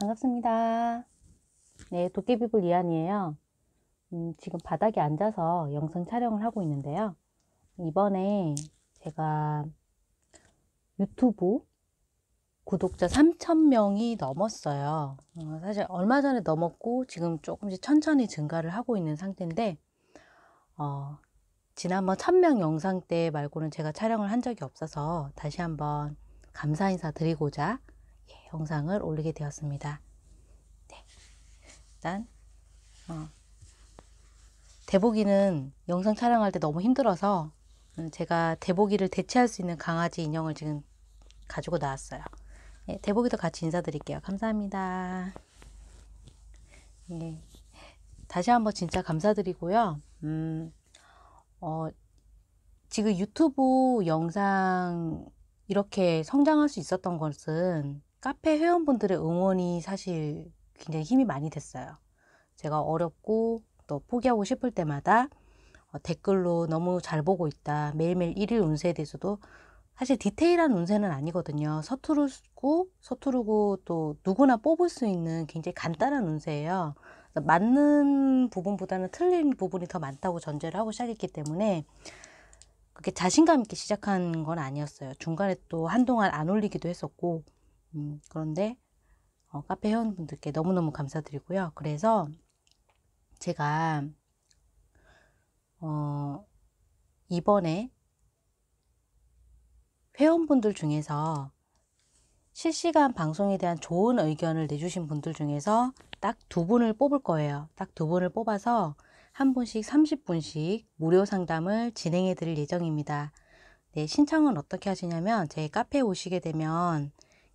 반갑습니다. 네, 도깨비불 이안이에요. 음, 지금 바닥에 앉아서 영상 촬영을 하고 있는데요. 이번에 제가 유튜브 구독자 3,000명이 넘었어요. 어, 사실 얼마 전에 넘었고 지금 조금씩 천천히 증가를 하고 있는 상태인데 어, 지난번 1000명 영상 때 말고는 제가 촬영을 한 적이 없어서 다시 한번 감사 인사 드리고자 예, 영상을 올리게 되었습니다. 네. 일단 어, 대보기는 영상 촬영할 때 너무 힘들어서 제가 대보기를 대체할 수 있는 강아지 인형을 지금 가지고 나왔어요. 예, 대보기도 같이 인사드릴게요. 감사합니다. 예, 다시 한번 진짜 감사드리고요. 음, 어, 지금 유튜브 영상 이렇게 성장할 수 있었던 것은 카페 회원분들의 응원이 사실 굉장히 힘이 많이 됐어요. 제가 어렵고 또 포기하고 싶을 때마다 어, 댓글로 너무 잘 보고 있다. 매일매일 1일 운세에 대해서도 사실 디테일한 운세는 아니거든요. 서투르고 서투르고 또 누구나 뽑을 수 있는 굉장히 간단한 운세예요. 맞는 부분보다는 틀린 부분이 더 많다고 전제를 하고 시작했기 때문에 그게 자신감 있게 시작한 건 아니었어요. 중간에 또 한동안 안 올리기도 했었고 음, 그런데 어, 카페 회원분들께 너무너무 감사드리고요. 그래서 제가 어, 이번에 회원분들 중에서 실시간 방송에 대한 좋은 의견을 내주신 분들 중에서 딱 두 분을 뽑을 거예요. 딱 두 분을 뽑아서 한 분씩 30분씩 무료 상담을 진행해 드릴 예정입니다. 네, 신청은 어떻게 하시냐면 제 카페에 오시게 되면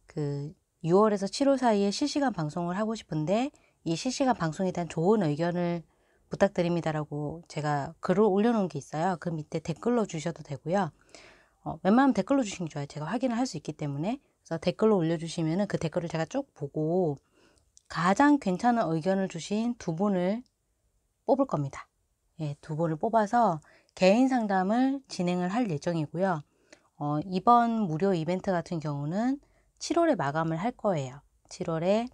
그 6월에서 7월 사이에 실시간 방송을 하고 싶은데 이 실시간 방송에 대한 좋은 의견을 부탁드립니다라고 제가 글을 올려놓은 게 있어요. 그 밑에 댓글로 주셔도 되고요. 어, 웬만하면 댓글로 주시는 게 좋아요. 제가 확인을 할 수 있기 때문에 그래서 댓글로 올려주시면 그 댓글을 제가 쭉 보고 가장 괜찮은 의견을 주신 두 분을 뽑을 겁니다. 예, 두 분을 뽑아서 개인 상담을 진행을 할 예정이고요. 어, 이번 무료 이벤트 같은 경우는 7월에 마감을 할 거예요. 7월에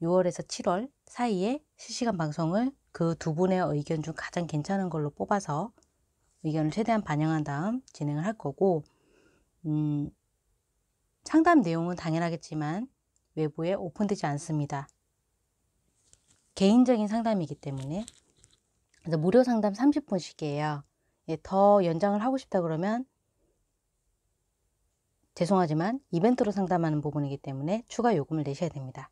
6월에서 7월 사이에 실시간 방송을 그 두 분의 의견 중 가장 괜찮은 걸로 뽑아서 의견을 최대한 반영한 다음 진행을 할 거고 음, 상담 내용은 당연하겠지만 외부에 오픈되지 않습니다. 개인적인 상담이기 때문에 그래서 무료 상담 30분씩이에요. 예, 더 연장을 하고 싶다 그러면 죄송하지만 이벤트로 상담하는 부분이기 때문에 추가 요금을 내셔야 됩니다.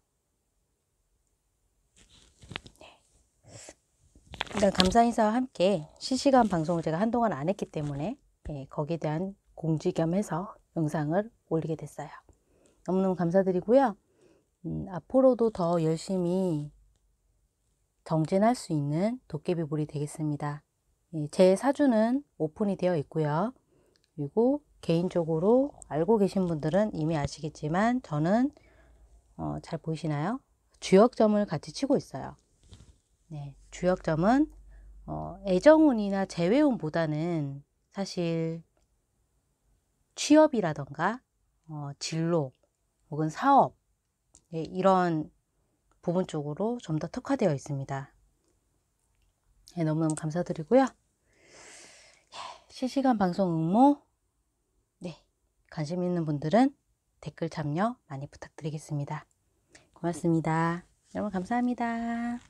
일단 감사 인사와 함께 실시간 방송을 제가 한동안 안 했기 때문에 예, 거기에 대한 공지 겸해서 영상을 올리게 됐어요. 너무너무 감사드리고요. 음, 앞으로도 더 열심히 정진할 수 있는 도깨비불이 되겠습니다. 예, 제 사주는 오픈이 되어 있고요. 그리고 개인적으로 알고 계신 분들은 이미 아시겠지만 저는 어, 잘 보이시나요? 주역점을 같이 치고 있어요. 네, 주역점은 어, 애정운이나 재회운보다는 사실 취업이라던가 어, 진로 혹은 사업 네, 이런 부분 쪽으로 좀 더 특화되어 있습니다. 네, 너무너무 감사드리고요. 예, 실시간 방송 응모 관심 있는 분들은 댓글 참여 많이 부탁드리겠습니다. 고맙습니다. 여러분 감사합니다.